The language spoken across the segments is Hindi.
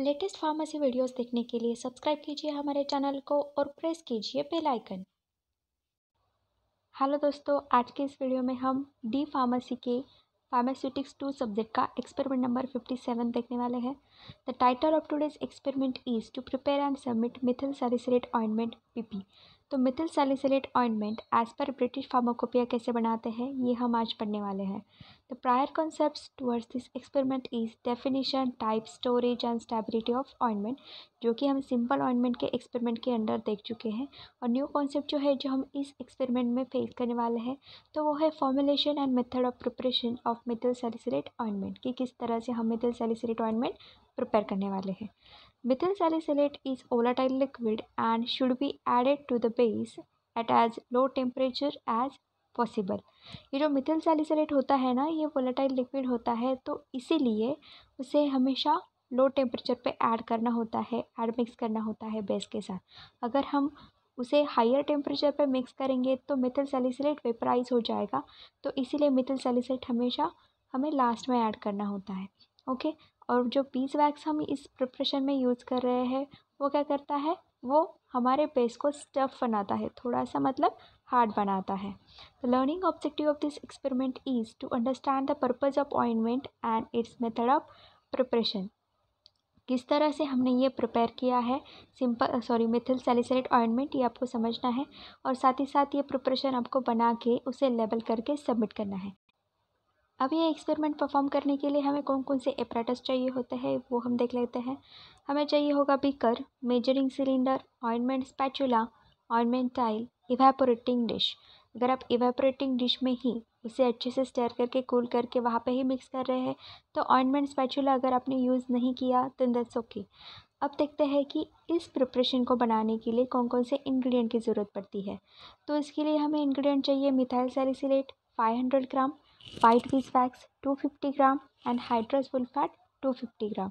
लेटेस्ट फार्मेसी वीडियोस देखने के लिए सब्सक्राइब कीजिए हमारे चैनल को और प्रेस कीजिए बेल आइकन हेलो दोस्तों आज के इस वीडियो में हम डी फार्मेसी के फार्मास्यूटिक्स टू सब्जेक्ट का एक्सपेरिमेंट नंबर फिफ्टी सेवन देखने वाले हैं the title of today's experiment is to prepare and submit methyl salicylate ointment BP तो methyl salicylate ointment as per British pharmacopoeia कैसे बनाते हैं ये हम आज पढ़ने वाले हैं The prior concepts towards this experiment is definition, type, storage and stability of ointment जो कि हम सिंपल ऑइंटमेंट के एक्सपेरिमेंट के अंडर देख चुके हैं और न्यू कॉन्सेप्ट जो है जो हम इस एक्सपेरिमेंट में फेस करने वाले हैं तो वो है formulation and method of preparation of methyl salicylate ointment कि किस तरह से हम मिथिल सेलिसरेट ऑइंटमेंट प्रिपेयर करने वाले हैं methyl salicylate is volatile liquid and should be added to the base at as low temperature as possible ये जो मिथिल सैलिसलेट होता है ना ये वोलेटाइल लिक्विड होता है तो इसीलिए उसे हमेशा लो टेम्परेचर पे ऐड करना होता है ऐड मिक्स करना होता है बेस के साथ अगर हम उसे हायर टेम्परेचर पे मिक्स करेंगे तो मिथिल सैलिसलेट वेपराइज हो जाएगा तो इसीलिए मिथिल सैलिसलेट हमेशा हमें लास्ट में ऐड करना होता है ओके और जो पीस वैक्स हम इस प्रिपरेशन में यूज़ कर रहे हैं वो क्या करता है वो हमारे बेस को स्टफ बनाता है थोड़ा सा मतलब हार्ड बनाता है the learning objective of this experiment is to understand the purpose of ointment and its method of preparation किस तरह से हमने ये प्रिपेयर किया है simple sorry methyl salicylate ointment ये आपको समझना है और साथ ही साथ ये प्रिपरेशन आपको बना के उसे लेबल करके सबमिट करना है अब ये एक्सपेरिमेंट परफॉर्म करने के लिए हमें कौन कौन से एपरेटस चाहिए होते हैं वो हम देख लेते हैं हमें चाहिए होगा beaker measuring cylinder ointment spatula ointment tile evaporating dish अगर आप इवेपोरेटिंग डिश में ही उसे अच्छे से स्टेयर करके कूल करके वहाँ पे ही मिक्स कर रहे हैं तो ऑइनमेंट स्पैचुला अगर आपने यूज़ नहीं किया तो दैट्स ओके अब देखते हैं कि इस प्रिपरेशन को बनाने के लिए कौन कौन से इन्ग्रीडियंट की ज़रूरत पड़ती है तो इसके लिए हमें इन्ग्रीडियंट चाहिए methyl salicylate hundred gram white bees wax two fifty gram and hydrous fat two fifty gram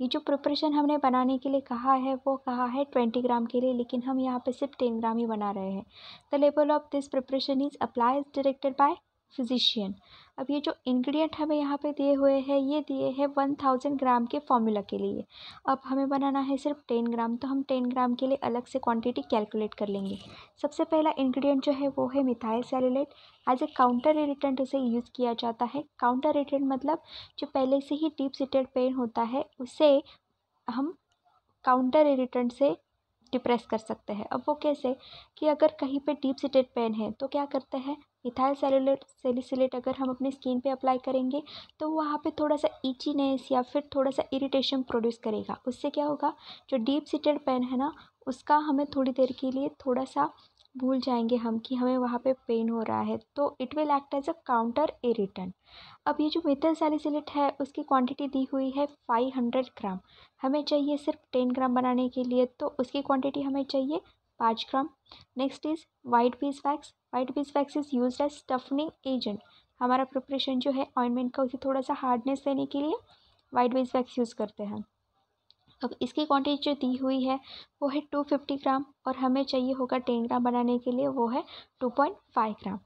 ये जो प्रिपरेशन हमने बनाने के लिए कहा है वो कहा है ट्वेंटी ग्राम के लिए लेकिन हम यहाँ पे सिर्फ टेन ग्राम ही बना रहे हैं the label of this preparation is applies directed by physician अब ये जो इंग्रेडिएंट हमें यहाँ पे दिए हुए हैं ये दिए हैं वन थाउजेंड ग्राम के फॉर्मूला के लिए अब हमें बनाना है सिर्फ टेन ग्राम तो हम टेन ग्राम के लिए अलग से क्वांटिटी कैलकुलेट कर लेंगे सबसे पहला इंग्रेडिएंट जो है वो है methyl salicylate as a counter irritant उसे यूज़ किया जाता है काउंटर इरीटेंट मतलब जो पहले से ही डीप सीटेड पेन होता है उसे हम काउंटर इरीटेंट से डिप्रेस कर सकते हैं अब वो कैसे कि अगर कहीं पे डीप सीटेड पेन है तो क्या करते हैं इथाइल सेलुलर सेलिसिलेट अगर हम अपने स्किन पे अप्लाई करेंगे तो वहाँ पे थोड़ा सा ईचीनेस या फिर थोड़ा सा इरिटेशन प्रोड्यूस करेगा उससे क्या होगा जो डीप सीटेड पेन है ना उसका हमें थोड़ी देर के लिए थोड़ा सा भूल जाएंगे हम कि हमें वहाँ पे पेन हो रहा है तो it will act as a counter irritant अब ये जो मिथल सेलिसलेट है उसकी क्वांटिटी दी हुई है हंड्रेड ग्राम हमें चाहिए सिर्फ टेन ग्राम बनाने के लिए तो उसकी क्वांटिटी हमें चाहिए पाँच gram next is white bees wax white bees wax is use as stiffening agent हमारा प्रिपरेशन जो है ऑइनमेंट का उसे थोड़ा सा हार्डनेस देने के लिए वाइट बेस वैक्स यूज़ करते हैं अब इसकी क्वांटिटी जो दी हुई है वो है टू फिफ्टी ग्राम और हमें चाहिए होगा टेन ग्राम बनाने के लिए वो है two point five gram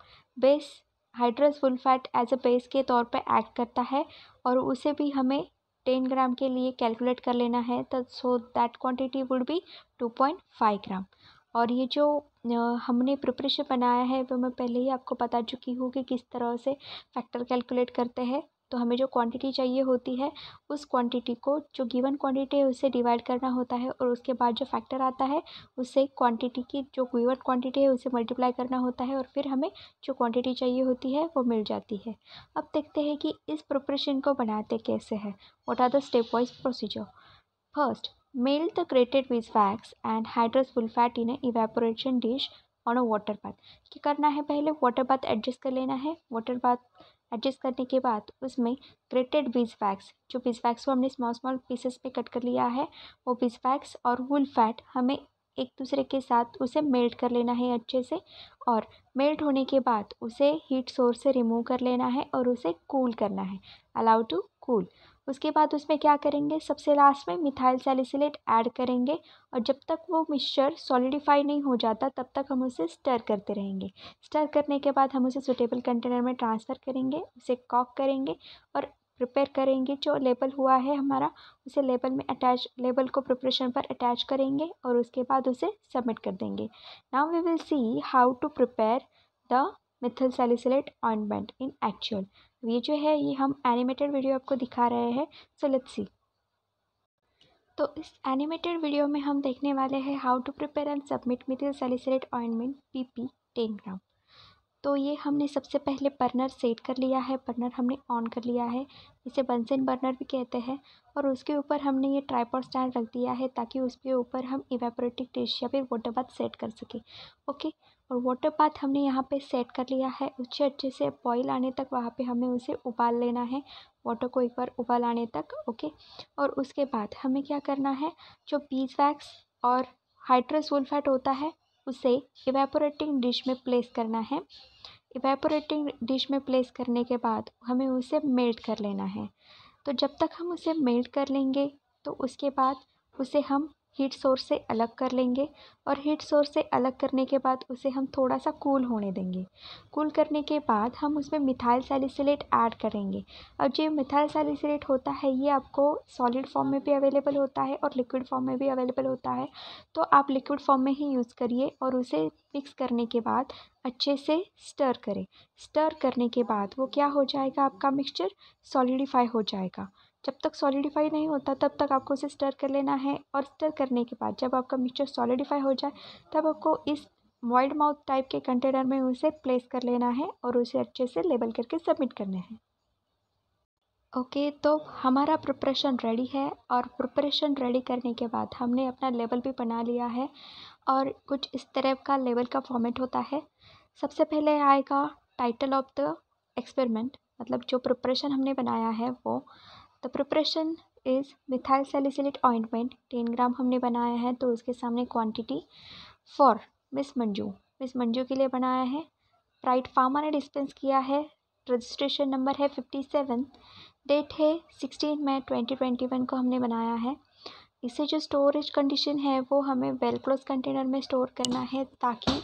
base hydrous fat as a base के तौर पर एक्ट करता है और उसे भी हमें टेन ग्राम के लिए कैलकुलेट कर लेना है तो so that quantity would be two point five gram और ये जो हमने प्रिपरेशन बनाया है वो मैं पहले ही आपको बता चुकी हूँ कि किस तरह से फैक्टर कैलकुलेट करते हैं तो हमें जो क्वांटिटी चाहिए होती है उस क्वांटिटी को जो गिवन क्वांटिटी है उसे डिवाइड करना होता है और उसके बाद जो फैक्टर आता है उससे क्वांटिटी की जो गिवन क्वांटिटी है उसे मल्टीप्लाई करना होता है और फिर हमें जो क्वांटिटी चाहिए होती है वो मिल जाती है अब देखते हैं कि इस प्रिपरेशन को बनाते कैसे है what are the step wise procedure first Melt the grated wax and hydrous sulfate in a evaporation dish on a water bath क्या करना है पहले वाटर बाथ एडजस्ट कर लेना है वाटर बाथ एडजस्ट करने के बाद उसमें ग्रेटेड बीज वैक्स जो बीज वैक्स को हमने स्मॉल स्मॉल पीसेस पे कट कर लिया है वो बीज वैक्स और वुल फैट हमें एक दूसरे के साथ उसे मेल्ट कर लेना है अच्छे से और मेल्ट होने के बाद उसे हीट सोर्स से रिमूव कर लेना है और उसे कूल करना है अलाउ टू कूल उसके बाद उसमें क्या करेंगे सबसे लास्ट में मिथाइल सैलिसिलेट ऐड करेंगे और जब तक वो मिक्सचर सॉलिडिफाई नहीं हो जाता तब तक हम उसे स्टर करते रहेंगे स्टर करने के बाद हम उसे सुटेबल कंटेनर में ट्रांसफ़र करेंगे उसे कॉक करेंगे और प्रिपेयर करेंगे जो लेबल हुआ है हमारा उसे लेबल में अटैच लेबल को प्रिपरेशन पर अटैच करेंगे और उसके बाद उसे सबमिट कर देंगे now we will see how to prepare the methyl salicylate ointment in actual ये जो है ये हम एनिमेटेड वीडियो आपको दिखा रहे हैं सो लेट्स सी तो इस एनिमेटेड वीडियो में हम देखने वाले हैं how to prepare and submit methyl salicylate ointment PP ten gram तो ये हमने सबसे पहले बर्नर सेट कर लिया है बर्नर हमने ऑन कर लिया है इसे बंसन बर्नर भी कहते हैं और उसके ऊपर हमने ये ट्राईपॉड स्टैंड रख दिया है ताकि उसके ऊपर हम इवेपोरेटिक डिश या फिर बाथ सेट कर सकें ओके और वाटर पाथ हमने यहाँ पे सेट कर लिया है अच्छे अच्छे से बॉइल आने तक वहाँ पे हमें उसे उबाल लेना है वाटर को एक बार उबाल आने तक ओके और उसके बाद हमें क्या करना है जो बीज वैक्स और हाइड्रोसुलफेट होता है उसे इवेपोरेटिंग डिश में प्लेस करना है इवेपोरेटिंग डिश में प्लेस करने के बाद हमें उसे मेल्ट कर लेना है तो जब तक हम उसे मेल्ट कर लेंगे तो उसके बाद उसे हम हीट सोर्स से अलग कर लेंगे और हीट सोर्स से अलग करने के बाद उसे हम थोड़ा सा कूल होने देंगे कूल करने के बाद हम उसमें मिथाइल सैलिसिलेट ऐड करेंगे अब जो मिथाइल सैलिसिलेट होता है ये आपको सॉलिड फॉर्म में भी अवेलेबल होता है और लिक्विड फॉर्म में भी अवेलेबल होता है तो आप लिक्विड फॉर्म में ही यूज़ करिए और उसे मिक्स करने के बाद अच्छे से स्टर करें स्टर करने के बाद वो क्या हो जाएगा आपका मिक्सचर सॉलिडिफाई हो जाएगा जब तक सॉलिडिफ़ाई नहीं होता तब तक आपको उसे स्टर कर लेना है और स्टर करने के बाद जब आपका मिक्सचर सॉलिडिफ़ाई हो जाए तब आपको इस वॉइल्ड माउथ टाइप के कंटेनर में उसे प्लेस कर लेना है और उसे अच्छे से लेबल करके सबमिट करना है ओके okay, तो हमारा प्रिपरेशन रेडी है और प्रिपरेशन रेडी करने के बाद हमने अपना लेबल भी बना लिया है और कुछ इस तरह का लेबल का फॉर्मेट होता है सबसे पहले आएगा टाइटल ऑफ द एक्सपेरिमेंट मतलब जो प्रिपरेशन हमने बनाया है वो the preparation is methyl salicylate ointment ten gram हमने बनाया है तो उसके सामने quantity for Miss Manju Miss Manju के लिए बनाया है प्राइट फार्मा ने डिस्पेंस किया है रजिस्ट्रेशन नंबर है फिफ्टी सेवन डेट है sixteen May twenty twenty one को हमने बनाया है इसे जो स्टोरेज कंडीशन है वो हमें वेल क्लोज कंटेनर में स्टोर करना है ताकि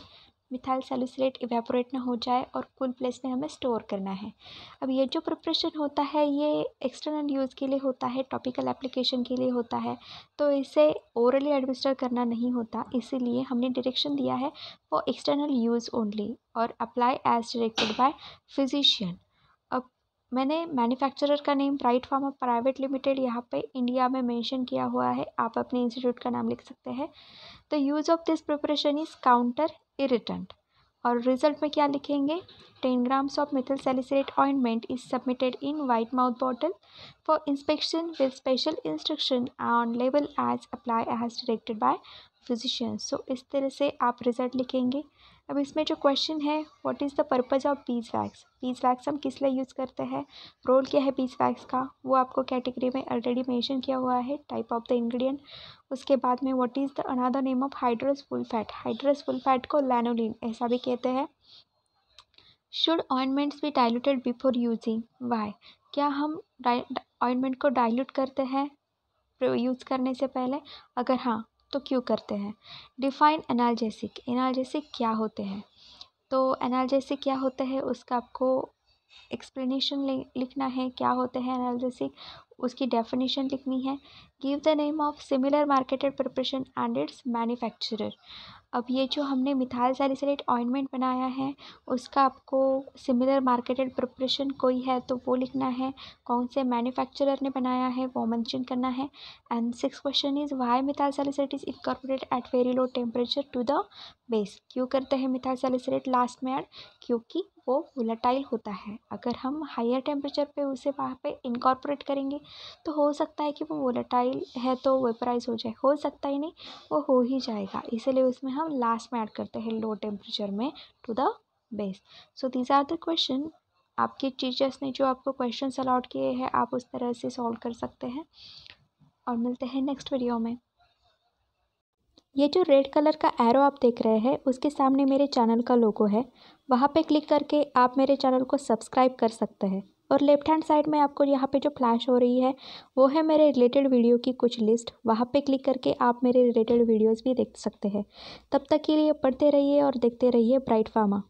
मिथाइल सेलिसरेट इवेपोरेट ना हो जाए और कूल प्लेस में हमें स्टोर करना है अब ये जो प्रिपरेशन होता है ये एक्सटर्नल यूज़ के लिए होता है टॉपिकल एप्लीकेशन के लिए होता है तो इसे ओरली एडमिनिस्टर करना नहीं होता इसीलिए हमने डायरेक्शन दिया है फॉर एक्सटर्नल यूज़ ओनली और apply as directed by physician मैंने मैन्युफैक्चरर का name Bright Pharma Private Limited यहाँ पे इंडिया में मेंशन किया हुआ है आप अपने इंस्टीट्यूट का नाम लिख सकते हैं the use of this preparation is counter irritant और रिजल्ट में क्या लिखेंगे ten grams of methyl salicylate ointment is submitted in wide mouth bottle for inspection with special instruction on लेवल as apply as directed by physician so इस तरह से आप रिजल्ट लिखेंगे अब इसमें जो क्वेश्चन है what is the purpose of bees wax bees wax हम किस लिए यूज़ करते हैं रोल क्या है बीज वैक्स का वो आपको कैटेगरी में ऑलरेडी मेंशन किया हुआ है टाइप ऑफ द इंग्रेडिएंट उसके बाद में what is the another name of hydrous wool fat hydrous wool fat को लैनोलिन ऐसा भी कहते हैं शुड ऑइनमेंट्स भी डायलूटेड बिफोर यूजिंग वाई क्या हम ऑइनमेंट को डायलूट करते हैं यूज़ करने से पहले अगर हाँ तो क्यों करते हैं डिफ़ाइन एनाल्जेसिक एनाल्जेसिक क्या होते हैं तो एनाल्जेसिक क्या होते हैं उसका आपको एक्सप्लेनेशन लिखना है क्या होते हैं एनाल्जेसिक उसकी डेफिनेशन लिखनी है give the name of similar marketed preparation and its manufacturer अब ये जो हमने मिथाइल सैलिसलेट ऑइंटमेंट बनाया है उसका आपको सिमिलर मार्केटेड प्रिपरेशन कोई है तो वो लिखना है कौन से मैन्युफैक्चरर ने बनाया है वो मेंशन करना है and six question is why methyl salicylate is incorporate at very low temperature to the base क्यों करते हैं मिथाइल सैलिसिलेट लास्ट में ऐड क्योंकि वो वोलाटाइल होता है अगर हम हायर टेम्परेचर पे उसे वहाँ पे इनकॉर्पोरेट करेंगे तो हो सकता है कि वो वोलाटाइल है तो वेपराइज हो जाए हो सकता ही नहीं वो हो ही जाएगा इसीलिए उसमें हम लास्ट में ऐड करते हैं लो टेम्परेचर में to the base so these are the question आपके टीचर्स ने जो आपको क्वेश्चन अलाउट किए हैं आप उस तरह से सॉल्व कर सकते हैं और मिलते हैं नेक्स्ट वीडियो में ये जो रेड कलर का एरो आप देख रहे हैं उसके सामने मेरे चैनल का लोगो है वहाँ पे क्लिक करके आप मेरे चैनल को सब्सक्राइब कर सकते हैं और लेफ्ट हैंड साइड में आपको यहाँ पे जो फ्लैश हो रही है वो है मेरे रिलेटेड वीडियो की कुछ लिस्ट वहाँ पे क्लिक करके आप मेरे रिलेटेड वीडियोज़ भी देख सकते हैं तब तक के लिए पढ़ते रहिए और देखते रहिए ब्राइट फार्मा